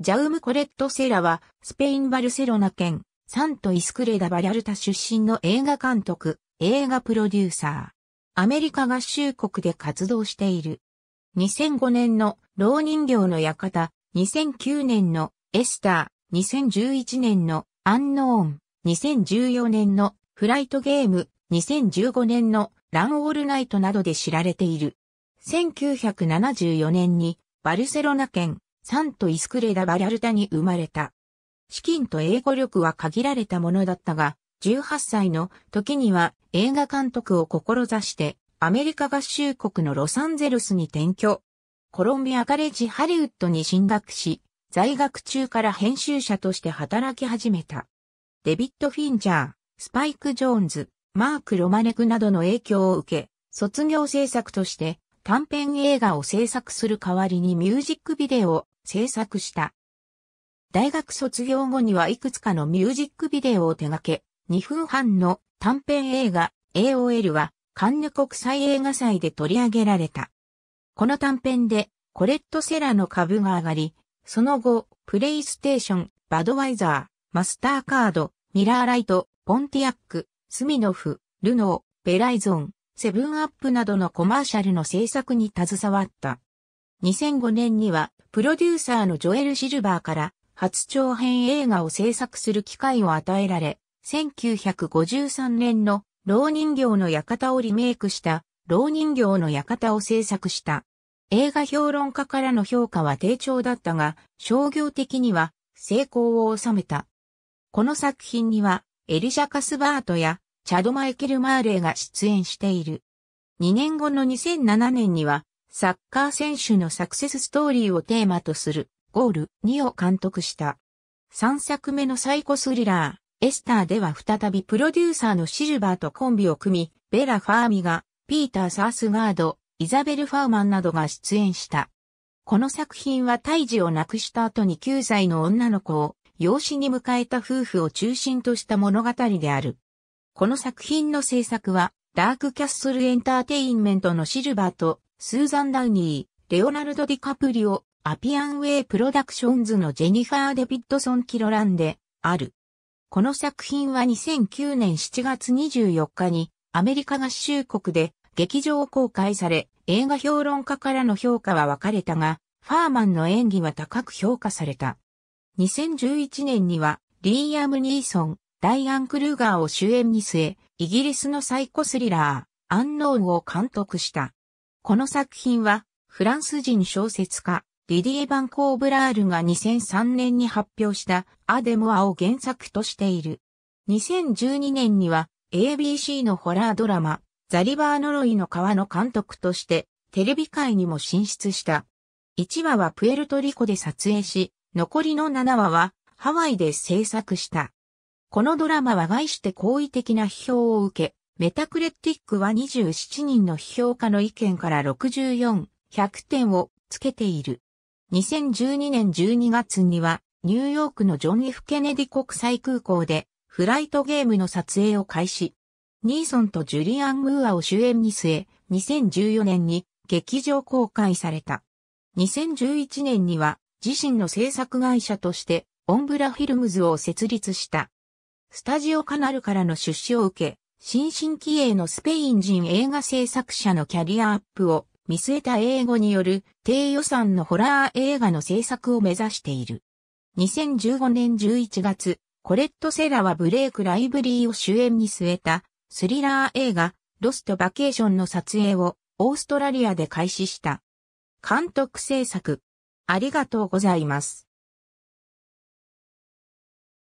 ジャウム・コレット・セラは、スペイン・バルセロナ県、サント・イスクレダ・バリャルタ出身の映画監督、映画プロデューサー。アメリカ合衆国で活動している。2005年の、老人形の館、2009年の、エスター、2011年の、アンノーン、2014年の、フライトゲーム、2015年の、ランオールナイトなどで知られている。1974年に、バルセロナ県、サント・イスクレダ・バリャルタに生まれた。資金と英語力は限られたものだったが、18歳の時には映画監督を志してアメリカ合衆国のロサンゼルスに転居。コロンビアカレッジハリウッドに進学し、在学中から編集者として働き始めた。デビッド・フィンチャー、スパイク・ジョーンズ、マーク・ロマネクなどの影響を受け、卒業制作として短編映画を制作する代わりにミュージックビデオ制作した。大学卒業後にはいくつかのミュージックビデオを手掛け、2分半の短編映画 AOL はカンヌ国際映画祭で取り上げられた。この短編でコレットセラの株が上がり、その後、プレイステーション、バドワイザー、マスターカード、ミラーライト、ポンティアック、スミノフ、ルノー、ベライゾン、セブンアップなどのコマーシャルの制作に携わった。2005年には、プロデューサーのジョエル・シルバーから、初長編映画を制作する機会を与えられ、1953年の、老人形の館をリメイクした、老人形の館を制作した。映画評論家からの評価は低調だったが、商業的には成功を収めた。この作品には、エリシャ・カスバートや、チャド・マイケル・マーレーが出演している。2年後の2007年には、サッカー選手のサクセスストーリーをテーマとする、ゴール2を監督した。3作目のサイコスリラー、エスターでは再びプロデューサーのシルバーとコンビを組み、ベラ・ファーミが、ピーター・サースガード、イザベル・ファーマンなどが出演した。この作品は胎児を亡くした後に9歳の女の子を養子に迎えた夫婦を中心とした物語である。この作品の制作はダークキャッスルエンターテインメントのシルバーとスーザン・ダウニー、レオナルド・ディカプリオ、アピアンウェイ・プロダクションズのジェニファー・デビッドソン・キロランで、ある。この作品は2009年7月24日に、アメリカ合衆国で、劇場公開され、映画評論家からの評価は分かれたが、ファーマンの演技は高く評価された。2011年には、リーアム・ニーソン、ダイアン・クルーガーを主演に据え、イギリスのサイコスリラー、アンノーンを監督した。この作品は、フランス人小説家、ディディエ・バンコーブラールが2003年に発表したアデモアを原作としている。2012年には ABC のホラードラマ、ザリバーノロイの川の監督としてテレビ界にも進出した。1話はプエルトリコで撮影し、残りの7話はハワイで制作した。このドラマは外して好意的な批評を受け、メタクレティックは27人の批評家の意見から64、100点をつけている。2012年12月には、ニューヨークのジョン・ F・ ケネディ国際空港で、フライトゲームの撮影を開始。ニーソンとジュリアン・ムーアを主演に据え、2014年に劇場公開された。2011年には自身の制作会社としてオンブラフィルムズを設立した。スタジオカナルからの出資を受け、新進気鋭のスペイン人映画制作者のキャリアアップを見据えた英語による低予算のホラー映画の制作を目指している。2015年11月、コレット・セラはブレイク・ライブリーを主演に据えたスリラー映画ロスト・バケーションの撮影をオーストラリアで開始した。監督制作。ありがとうございます。